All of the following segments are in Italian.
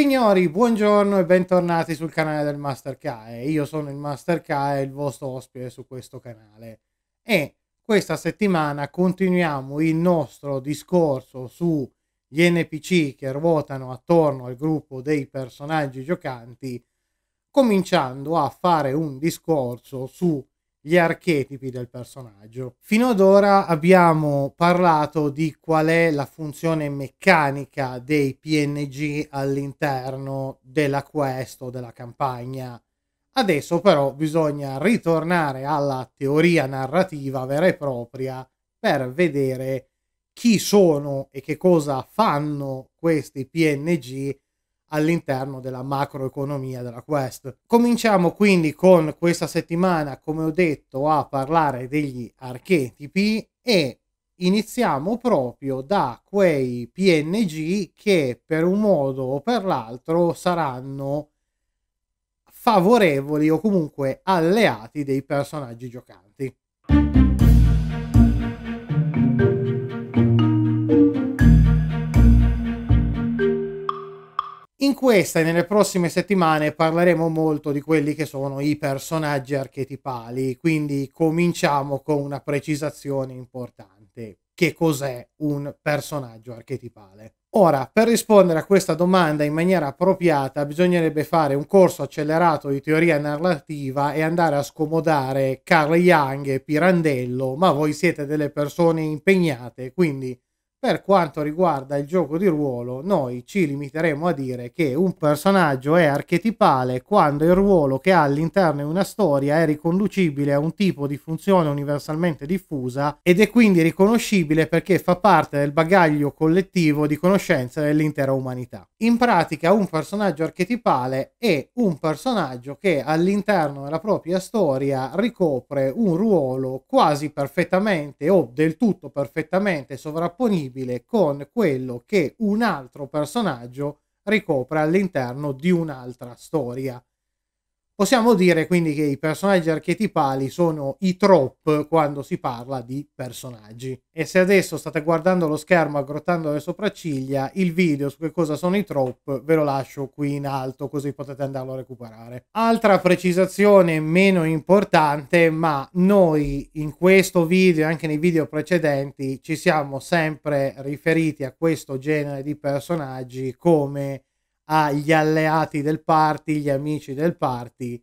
Signori, buongiorno e bentornati sul canale del Master Kae. Io sono il Master Kae, il vostro ospite su questo canale. E questa settimana continuiamo il nostro discorso sugli NPC che ruotano attorno al gruppo dei personaggi giocanti, cominciando a fare un discorso su gli archetipi del personaggio. Fino ad ora abbiamo parlato di qual è la funzione meccanica dei PNG all'interno della quest o della campagna. Adesso però bisogna ritornare alla teoria narrativa vera e propria per vedere chi sono e che cosa fanno questi PNG all'interno della macroeconomia della Quest. Cominciamo quindi con questa settimana, come ho detto, a parlare degli archetipi e iniziamo proprio da quei PNG che per un modo o per l'altro saranno favorevoli o comunque alleati dei personaggi giocanti. questa e nelle prossime settimane parleremo molto di quelli che sono i personaggi archetipali, quindi cominciamo con una precisazione importante. Che cos'è un personaggio archetipale? Ora, per rispondere a questa domanda in maniera appropriata bisognerebbe fare un corso accelerato di teoria narrativa e andare a scomodare Carl Jung e Pirandello, ma voi siete delle persone impegnate, quindi per quanto riguarda il gioco di ruolo, noi ci limiteremo a dire che un personaggio è archetipale quando il ruolo che ha all'interno di una storia è riconducibile a un tipo di funzione universalmente diffusa ed è quindi riconoscibile perché fa parte del bagaglio collettivo di conoscenza dell'intera umanità. In pratica un personaggio archetipale è un personaggio che all'interno della propria storia ricopre un ruolo quasi perfettamente o del tutto perfettamente sovrapponibile compatibile con quello che un altro personaggio ricopre all'interno di un'altra storia. Possiamo dire quindi che i personaggi archetipali sono i trop quando si parla di personaggi. E se adesso state guardando lo schermo aggrottando le sopracciglia, il video su che cosa sono i trop ve lo lascio qui in alto così potete andarlo a recuperare. Altra precisazione meno importante, ma noi in questo video e anche nei video precedenti ci siamo sempre riferiti a questo genere di personaggi come agli alleati del party, gli amici del party.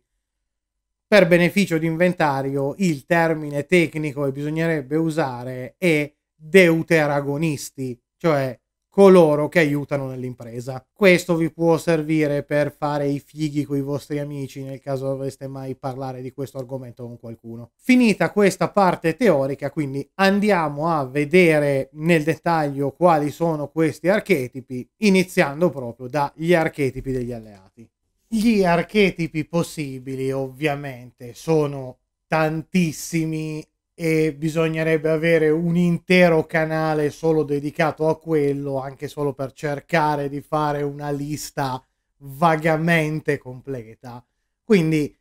Per beneficio di inventario, il termine tecnico che bisognerebbe usare è deuteragonisti, cioè coloro che aiutano nell'impresa. Questo vi può servire per fare i fighi con i vostri amici nel caso dovreste mai parlare di questo argomento con qualcuno. Finita questa parte teorica, quindi andiamo a vedere nel dettaglio quali sono questi archetipi, iniziando proprio dagli archetipi degli alleati. Gli archetipi possibili ovviamente sono tantissimi e bisognerebbe avere un intero canale solo dedicato a quello, anche solo per cercare di fare una lista vagamente completa. Quindi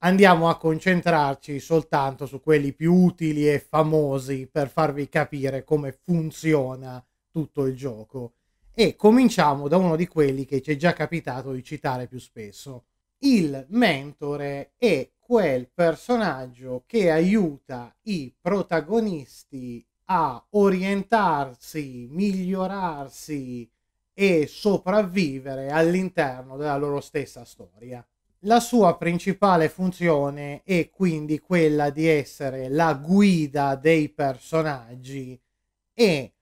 andiamo a concentrarci soltanto su quelli più utili e famosi per farvi capire come funziona tutto il gioco. E cominciamo da uno di quelli che ci è già capitato di citare più spesso, il mentore è quel personaggio che aiuta i protagonisti a orientarsi, migliorarsi e sopravvivere all'interno della loro stessa storia. La sua principale funzione è quindi quella di essere la guida dei personaggi e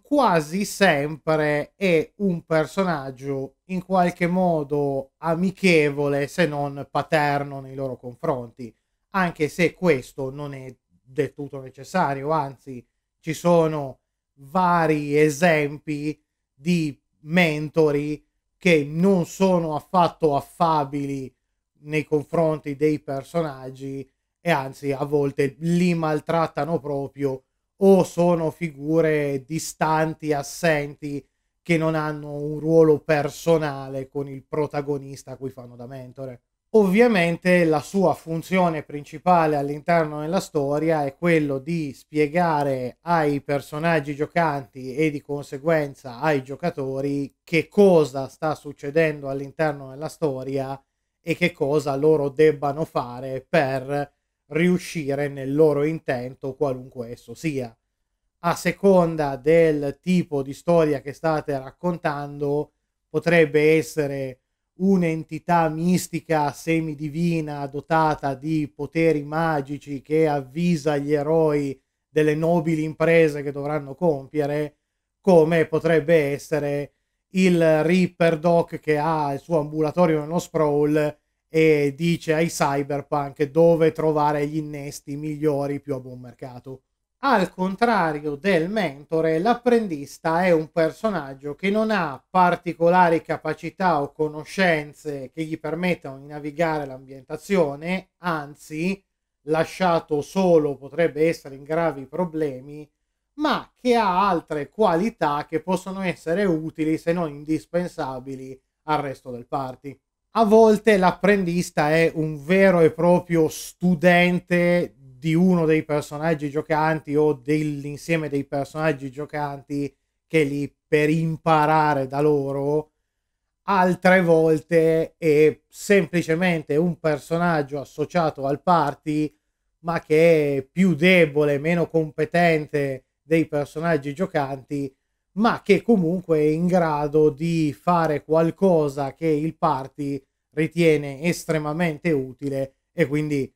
quasi sempre è un personaggio in qualche modo amichevole se non paterno nei loro confronti, anche se questo non è del tutto necessario, anzi ci sono vari esempi di mentori che non sono affatto affabili nei confronti dei personaggi e anzi a volte li maltrattano proprio o sono figure distanti, assenti, che non hanno un ruolo personale con il protagonista a cui fanno da mentore. Ovviamente la sua funzione principale all'interno della storia è quello di spiegare ai personaggi giocanti e di conseguenza ai giocatori che cosa sta succedendo all'interno della storia e che cosa loro debbano fare per riuscire nel loro intento, qualunque esso sia. A seconda del tipo di storia che state raccontando, potrebbe essere un'entità mistica semidivina dotata di poteri magici che avvisa gli eroi delle nobili imprese che dovranno compiere, come potrebbe essere il Reaper Doc che ha il suo ambulatorio nello sprawl e dice ai cyberpunk dove trovare gli innesti migliori più a buon mercato. Al contrario del mentore, l'apprendista è un personaggio che non ha particolari capacità o conoscenze che gli permettano di navigare l'ambientazione, anzi, lasciato solo potrebbe essere in gravi problemi, ma che ha altre qualità che possono essere utili se non indispensabili al resto del party. A volte l'apprendista è un vero e proprio studente di uno dei personaggi giocanti o dell'insieme dei personaggi giocanti che lì per imparare da loro. Altre volte è semplicemente un personaggio associato al party ma che è più debole, meno competente dei personaggi giocanti ma che comunque è in grado di fare qualcosa che il party ritiene estremamente utile e quindi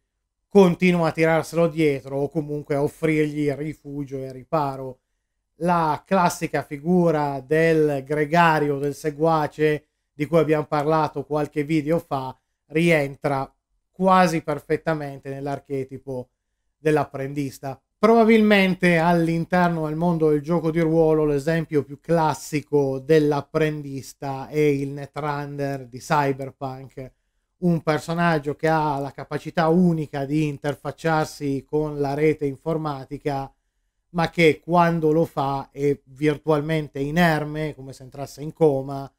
continua a tirarselo dietro o comunque a offrirgli rifugio e riparo. La classica figura del gregario, del seguace di cui abbiamo parlato qualche video fa, rientra quasi perfettamente nell'archetipo dell'apprendista. Probabilmente all'interno del mondo del gioco di ruolo l'esempio più classico dell'apprendista è il Netrunner di Cyberpunk, un personaggio che ha la capacità unica di interfacciarsi con la rete informatica, ma che quando lo fa è virtualmente inerme, come se entrasse in coma,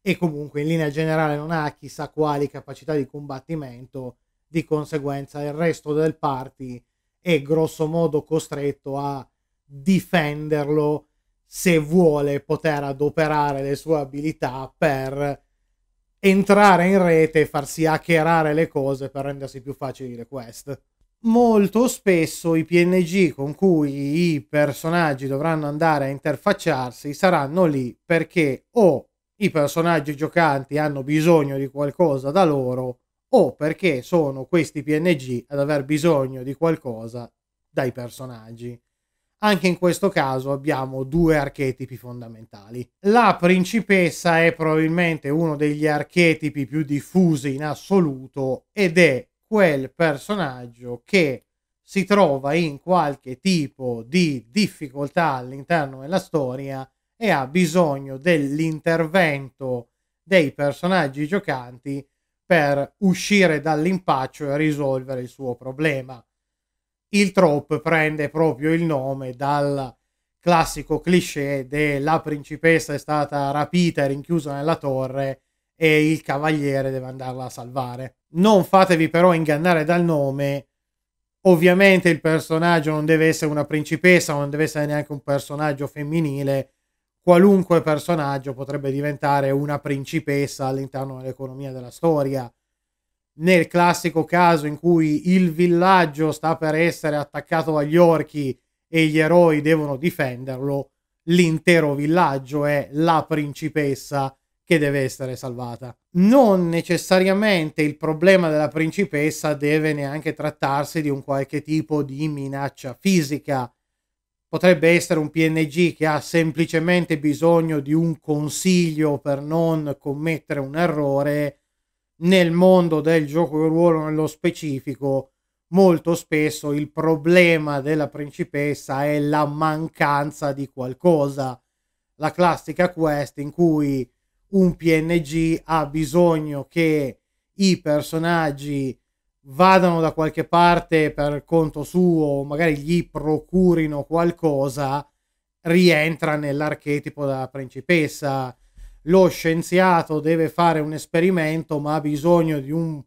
e comunque in linea generale non ha chissà quali capacità di combattimento, di conseguenza il resto del party è grosso modo costretto a difenderlo se vuole poter adoperare le sue abilità per entrare in rete e farsi hackerare le cose per rendersi più facile le quest. Molto spesso i PNG con cui i personaggi dovranno andare a interfacciarsi saranno lì perché o i personaggi giocanti hanno bisogno di qualcosa da loro o perché sono questi PNG ad aver bisogno di qualcosa dai personaggi. Anche in questo caso abbiamo due archetipi fondamentali. La principessa è probabilmente uno degli archetipi più diffusi in assoluto ed è quel personaggio che si trova in qualche tipo di difficoltà all'interno della storia e ha bisogno dell'intervento dei personaggi giocanti per uscire dall'impaccio e risolvere il suo problema. Il trop prende proprio il nome dal classico cliché della principessa è stata rapita e rinchiusa nella torre e il cavaliere deve andarla a salvare. Non fatevi però ingannare dal nome. Ovviamente il personaggio non deve essere una principessa, non deve essere neanche un personaggio femminile, qualunque personaggio potrebbe diventare una principessa all'interno dell'economia della storia. Nel classico caso in cui il villaggio sta per essere attaccato agli orchi e gli eroi devono difenderlo, l'intero villaggio è la principessa che deve essere salvata. Non necessariamente il problema della principessa deve neanche trattarsi di un qualche tipo di minaccia fisica potrebbe essere un PNG che ha semplicemente bisogno di un consiglio per non commettere un errore, nel mondo del gioco di ruolo nello specifico, molto spesso il problema della principessa è la mancanza di qualcosa. La classica quest in cui un PNG ha bisogno che i personaggi vadano da qualche parte per conto suo, magari gli procurino qualcosa, rientra nell'archetipo della principessa. Lo scienziato deve fare un esperimento, ma ha bisogno di un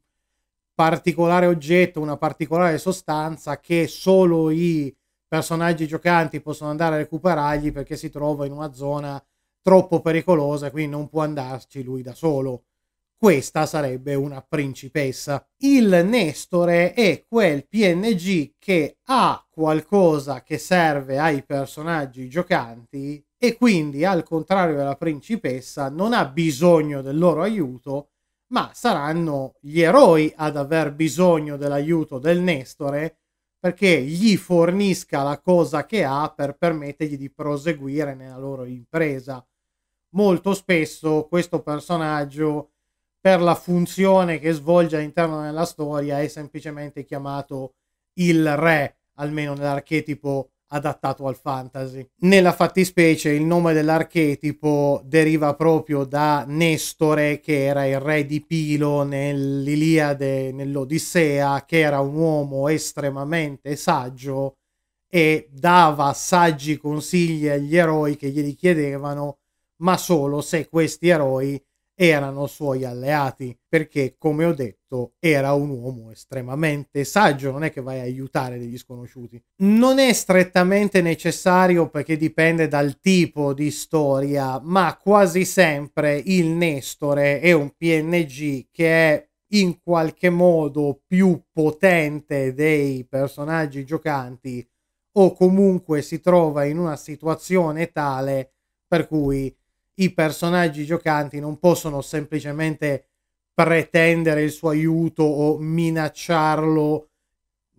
particolare oggetto, una particolare sostanza che solo i personaggi giocanti possono andare a recuperargli perché si trova in una zona troppo pericolosa, quindi non può andarci lui da solo questa sarebbe una principessa. Il Nestore è quel PNG che ha qualcosa che serve ai personaggi giocanti e quindi, al contrario della principessa, non ha bisogno del loro aiuto, ma saranno gli eroi ad aver bisogno dell'aiuto del Nestore perché gli fornisca la cosa che ha per permettergli di proseguire nella loro impresa. Molto spesso questo personaggio per la funzione che svolge all'interno della storia è semplicemente chiamato il re, almeno nell'archetipo adattato al fantasy. Nella fattispecie il nome dell'archetipo deriva proprio da Nestore, che era il re di Pilo nell'Iliade, nell'Odissea, che era un uomo estremamente saggio e dava saggi consigli agli eroi che gli richiedevano, ma solo se questi eroi erano suoi alleati perché come ho detto era un uomo estremamente saggio non è che vai a aiutare degli sconosciuti non è strettamente necessario perché dipende dal tipo di storia ma quasi sempre il Nestore è un PNG che è in qualche modo più potente dei personaggi giocanti o comunque si trova in una situazione tale per cui i personaggi giocanti non possono semplicemente pretendere il suo aiuto o minacciarlo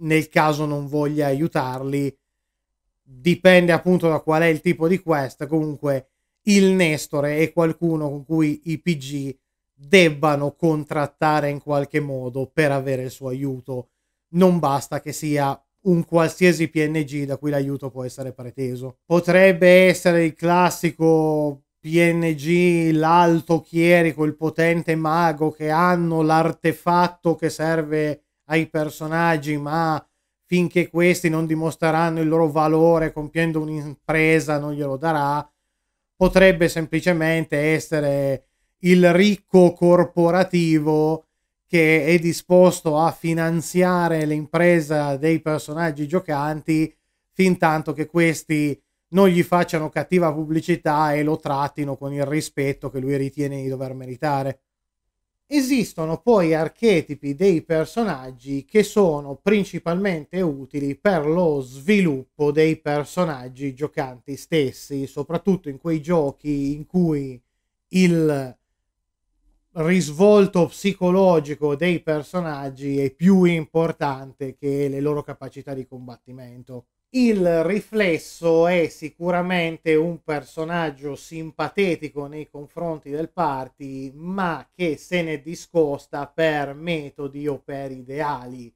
nel caso non voglia aiutarli. Dipende appunto da qual è il tipo di quest. Comunque il Nestore è qualcuno con cui i PG debbano contrattare in qualche modo per avere il suo aiuto. Non basta che sia un qualsiasi PNG da cui l'aiuto può essere preteso. Potrebbe essere il classico PNG, l'alto chierico, il potente mago che hanno l'artefatto che serve ai personaggi, ma finché questi non dimostreranno il loro valore compiendo un'impresa non glielo darà, potrebbe semplicemente essere il ricco corporativo che è disposto a finanziare l'impresa dei personaggi giocanti fin tanto che questi non gli facciano cattiva pubblicità e lo trattino con il rispetto che lui ritiene di dover meritare. Esistono poi archetipi dei personaggi che sono principalmente utili per lo sviluppo dei personaggi giocanti stessi, soprattutto in quei giochi in cui il risvolto psicologico dei personaggi è più importante che le loro capacità di combattimento il riflesso è sicuramente un personaggio simpatetico nei confronti del party, ma che se ne discosta per metodi o per ideali.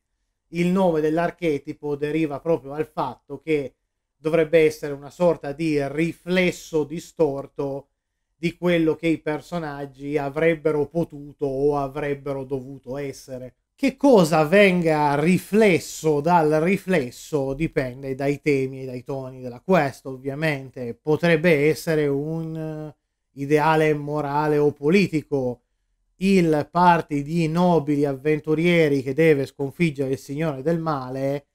Il nome dell'archetipo deriva proprio dal fatto che dovrebbe essere una sorta di riflesso distorto di quello che i personaggi avrebbero potuto o avrebbero dovuto essere che cosa venga riflesso dal riflesso dipende dai temi e dai toni della quest, ovviamente. Potrebbe essere un eh, ideale morale o politico, il party di nobili avventurieri che deve sconfiggere il signore del male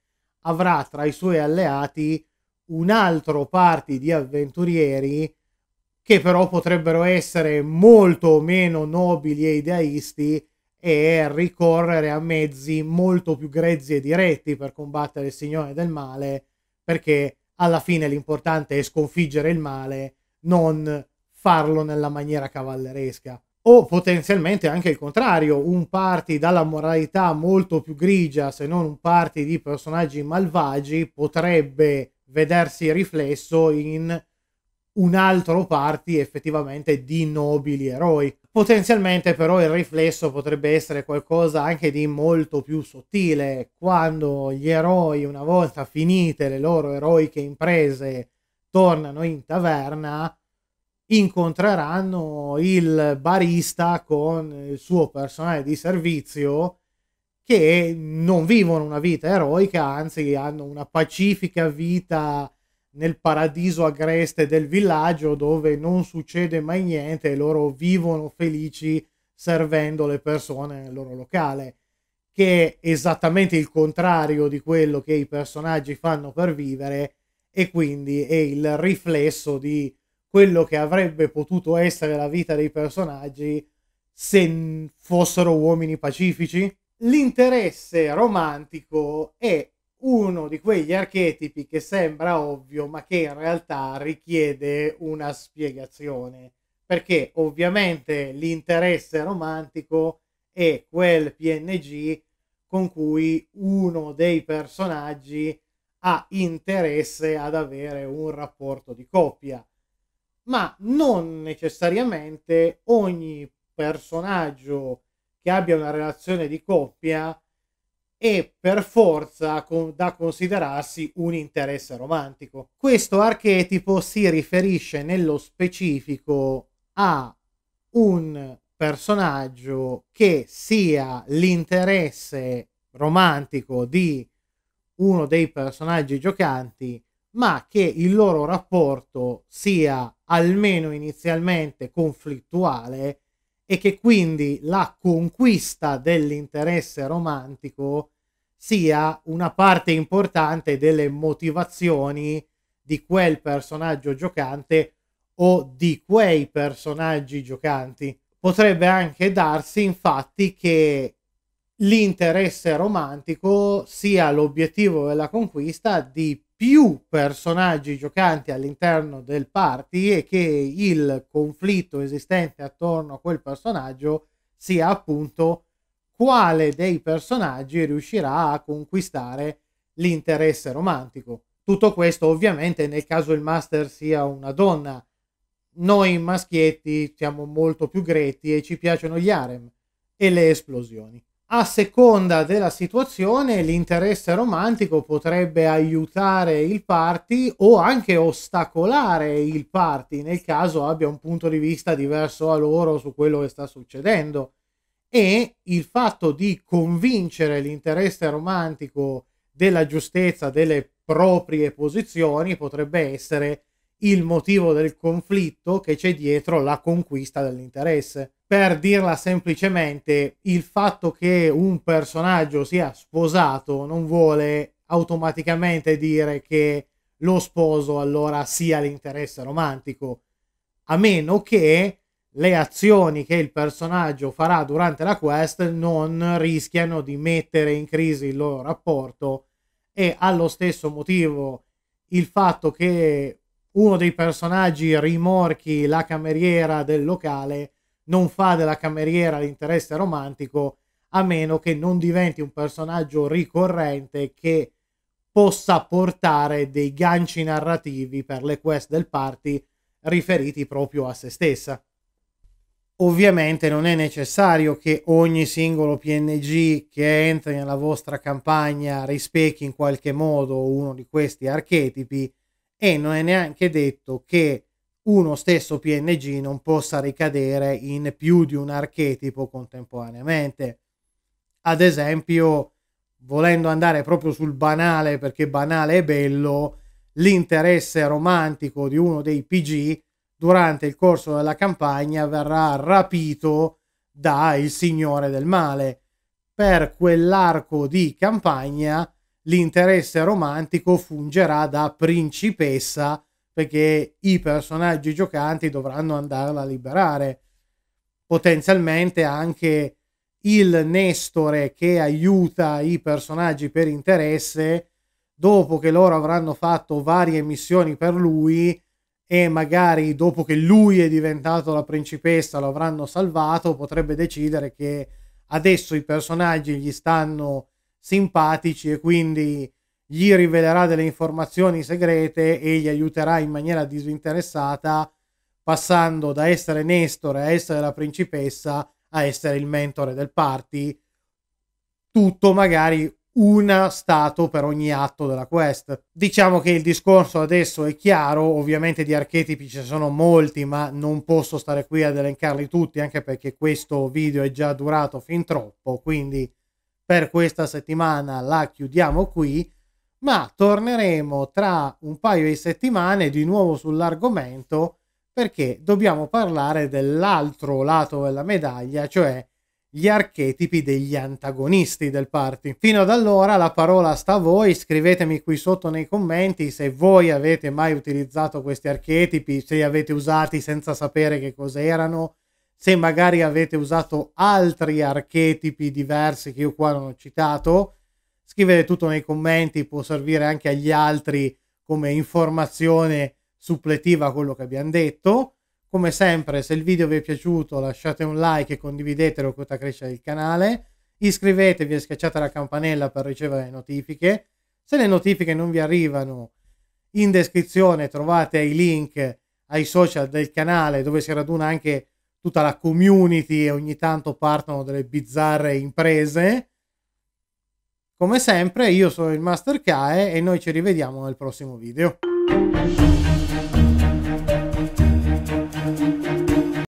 avrà tra i suoi alleati un altro party di avventurieri che però potrebbero essere molto meno nobili e idealisti e ricorrere a mezzi molto più grezzi e diretti per combattere il signore del male, perché alla fine l'importante è sconfiggere il male, non farlo nella maniera cavalleresca. O potenzialmente anche il contrario, un party dalla moralità molto più grigia, se non un party di personaggi malvagi, potrebbe vedersi riflesso in un altro party effettivamente di nobili eroi. Potenzialmente però il riflesso potrebbe essere qualcosa anche di molto più sottile, quando gli eroi, una volta finite le loro eroiche imprese, tornano in taverna, incontreranno il barista con il suo personale di servizio che non vivono una vita eroica, anzi hanno una pacifica vita nel paradiso agreste del villaggio dove non succede mai niente e loro vivono felici servendo le persone nel loro locale, che è esattamente il contrario di quello che i personaggi fanno per vivere e quindi è il riflesso di quello che avrebbe potuto essere la vita dei personaggi se fossero uomini pacifici. L'interesse romantico è uno di quegli archetipi che sembra ovvio ma che in realtà richiede una spiegazione perché ovviamente l'interesse romantico è quel PNG con cui uno dei personaggi ha interesse ad avere un rapporto di coppia ma non necessariamente ogni personaggio che abbia una relazione di coppia e per forza con, da considerarsi un interesse romantico. Questo archetipo si riferisce nello specifico a un personaggio che sia l'interesse romantico di uno dei personaggi giocanti, ma che il loro rapporto sia almeno inizialmente conflittuale e che quindi la conquista dell'interesse romantico sia una parte importante delle motivazioni di quel personaggio giocante o di quei personaggi giocanti. Potrebbe anche darsi infatti che l'interesse romantico sia l'obiettivo della conquista di più personaggi giocanti all'interno del party e che il conflitto esistente attorno a quel personaggio sia appunto quale dei personaggi riuscirà a conquistare l'interesse romantico. Tutto questo ovviamente nel caso il master sia una donna. Noi maschietti siamo molto più gretti e ci piacciono gli harem e le esplosioni a seconda della situazione l'interesse romantico potrebbe aiutare il party o anche ostacolare il party nel caso abbia un punto di vista diverso a loro su quello che sta succedendo e il fatto di convincere l'interesse romantico della giustezza delle proprie posizioni potrebbe essere il motivo del conflitto che c'è dietro la conquista dell'interesse. Per dirla semplicemente, il fatto che un personaggio sia sposato non vuole automaticamente dire che lo sposo allora sia l'interesse romantico, a meno che le azioni che il personaggio farà durante la quest non rischiano di mettere in crisi il loro rapporto e allo stesso motivo il fatto che uno dei personaggi rimorchi la cameriera del locale, non fa della cameriera l'interesse romantico, a meno che non diventi un personaggio ricorrente che possa portare dei ganci narrativi per le quest del party riferiti proprio a se stessa. Ovviamente non è necessario che ogni singolo PNG che entri nella vostra campagna rispecchi in qualche modo uno di questi archetipi, e non è neanche detto che uno stesso PNG non possa ricadere in più di un archetipo contemporaneamente. Ad esempio, volendo andare proprio sul banale, perché banale è bello, l'interesse romantico di uno dei PG durante il corso della campagna verrà rapito dal signore del male. Per quell'arco di campagna l'interesse romantico fungerà da principessa perché i personaggi giocanti dovranno andarla a liberare. Potenzialmente anche il Nestore che aiuta i personaggi per interesse, dopo che loro avranno fatto varie missioni per lui e magari dopo che lui è diventato la principessa lo avranno salvato, potrebbe decidere che adesso i personaggi gli stanno simpatici e quindi gli rivelerà delle informazioni segrete e gli aiuterà in maniera disinteressata passando da essere Nestore a essere la principessa a essere il mentore del party tutto magari una stato per ogni atto della quest. Diciamo che il discorso adesso è chiaro, ovviamente di archetipi ci sono molti, ma non posso stare qui ad elencarli tutti, anche perché questo video è già durato fin troppo, quindi per questa settimana la chiudiamo qui, ma torneremo tra un paio di settimane di nuovo sull'argomento perché dobbiamo parlare dell'altro lato della medaglia, cioè gli archetipi degli antagonisti del party. Fino ad allora la parola sta a voi, scrivetemi qui sotto nei commenti se voi avete mai utilizzato questi archetipi, se li avete usati senza sapere che cos'erano, se magari avete usato altri archetipi diversi che io qua non ho citato, scrivete tutto nei commenti, può servire anche agli altri come informazione suppletiva a quello che abbiamo detto. Come sempre, se il video vi è piaciuto lasciate un like e condividetelo con la tota crescita del canale, iscrivetevi e schiacciate la campanella per ricevere le notifiche. Se le notifiche non vi arrivano, in descrizione trovate i link ai social del canale dove si raduna anche tutta la community e ogni tanto partono delle bizzarre imprese. Come sempre, io sono il Master Kae e noi ci rivediamo nel prossimo video.